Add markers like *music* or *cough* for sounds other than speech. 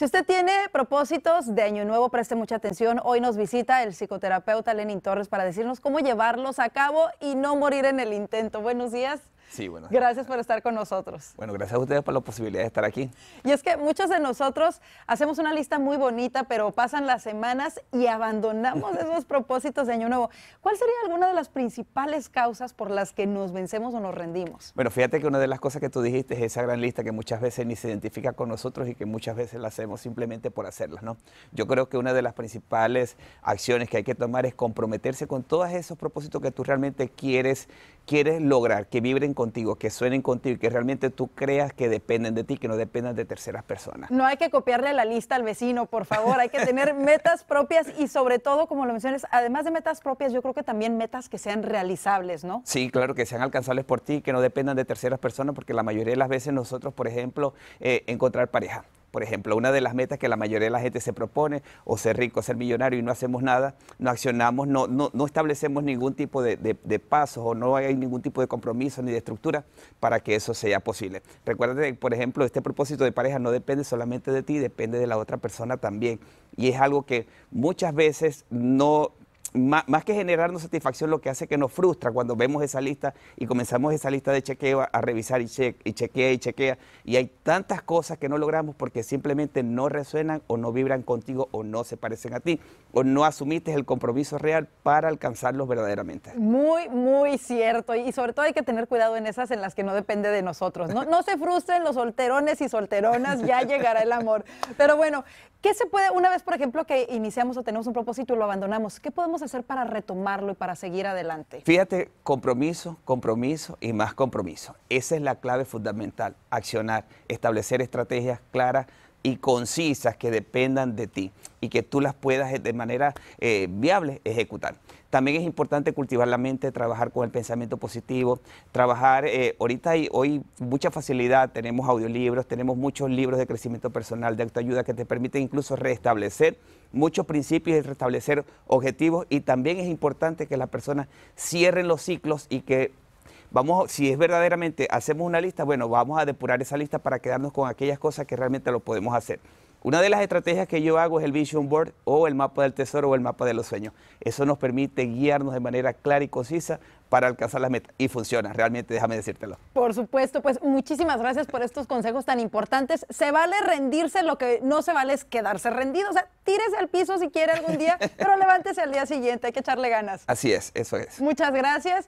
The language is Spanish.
Si usted tiene propósitos de año nuevo, preste mucha atención. Hoy nos visita el psicoterapeuta Lenin Torres para decirnos cómo llevarlos a cabo y no morir en el intento. Buenos días. Sí, bueno. Gracias por estar con nosotros. Bueno, gracias a ustedes por la posibilidad de estar aquí. Y es que muchos de nosotros hacemos una lista muy bonita, pero pasan las semanas y abandonamos *laughs* esos propósitos de Año Nuevo. ¿Cuál sería alguna de las principales causas por las que nos vencemos o nos rendimos? Bueno, fíjate que una de las cosas que tú dijiste es esa gran lista que muchas veces ni se identifica con nosotros y que muchas veces la hacemos simplemente por hacerlas, ¿no? Yo creo que una de las principales acciones que hay que tomar es comprometerse con todos esos propósitos que tú realmente quieres quieres lograr que vibren contigo, que suenen contigo, que realmente tú creas que dependen de ti, que no dependan de terceras personas. No hay que copiarle la lista al vecino, por favor, hay que tener *laughs* metas propias y sobre todo, como lo mencionas, además de metas propias, yo creo que también metas que sean realizables, ¿no? Sí, claro, que sean alcanzables por ti, que no dependan de terceras personas, porque la mayoría de las veces nosotros, por ejemplo, eh, encontrar pareja. Por ejemplo, una de las metas que la mayoría de la gente se propone, o ser rico, ser millonario, y no hacemos nada, no accionamos, no, no, no establecemos ningún tipo de, de, pasos o no hay ningún tipo de compromiso ni de estructura para que eso sea posible. Recuerda que, por ejemplo, este propósito de pareja no depende solamente de ti, depende de la otra persona también. Y es algo que muchas veces no, más, que generarnos satisfacción, lo que hace que nos frustra cuando vemos esa lista y comenzamos esa lista de chequeo a, revisar y, che y chequea y chequea. Y hay tantas cosas que no logramos porque simplemente no resuenan o no vibran contigo o no se parecen a ti o no asumiste el compromiso real para alcanzarlos verdaderamente. Muy, muy cierto. Y sobre todo hay que tener cuidado en esas en las que no depende de nosotros. No, no se frustren los solterones y solteronas, ya llegará el amor. Pero bueno, ¿Qué se puede, una vez, por ejemplo, que iniciamos o tenemos un propósito y lo abandonamos, qué podemos hacer para retomarlo y para seguir adelante? Fíjate, compromiso, compromiso y más compromiso. Esa es la clave fundamental, accionar, establecer estrategias claras y concisas que dependan de ti y que tú las puedas eh, de manera eh, viable ejecutar. También es importante cultivar la mente, trabajar con el pensamiento positivo, trabajar, eh, ahorita hay hoy mucha facilidad, tenemos audiolibros, tenemos muchos libros de crecimiento personal, de autoayuda que te permiten incluso restablecer muchos principios y restablecer objetivos y también es importante que las personas cierren los ciclos y que vamos, si es verdaderamente, hacemos una lista, bueno, vamos a depurar esa lista para quedarnos con aquellas cosas que realmente lo podemos hacer. Una de las estrategias que yo hago es el Vision Board o el mapa del tesoro o el mapa de los sueños. Eso nos permite guiarnos de manera clara y concisa para alcanzar las metas. Y funciona, realmente, déjame decírtelo. Por supuesto, pues muchísimas gracias por estos consejos tan importantes. Se vale rendirse, lo que no se vale es quedarse rendido. O sea, tírese al piso si quiere algún día, *laughs* pero levántese al día siguiente, hay que echarle ganas. Así es, eso es. Muchas gracias.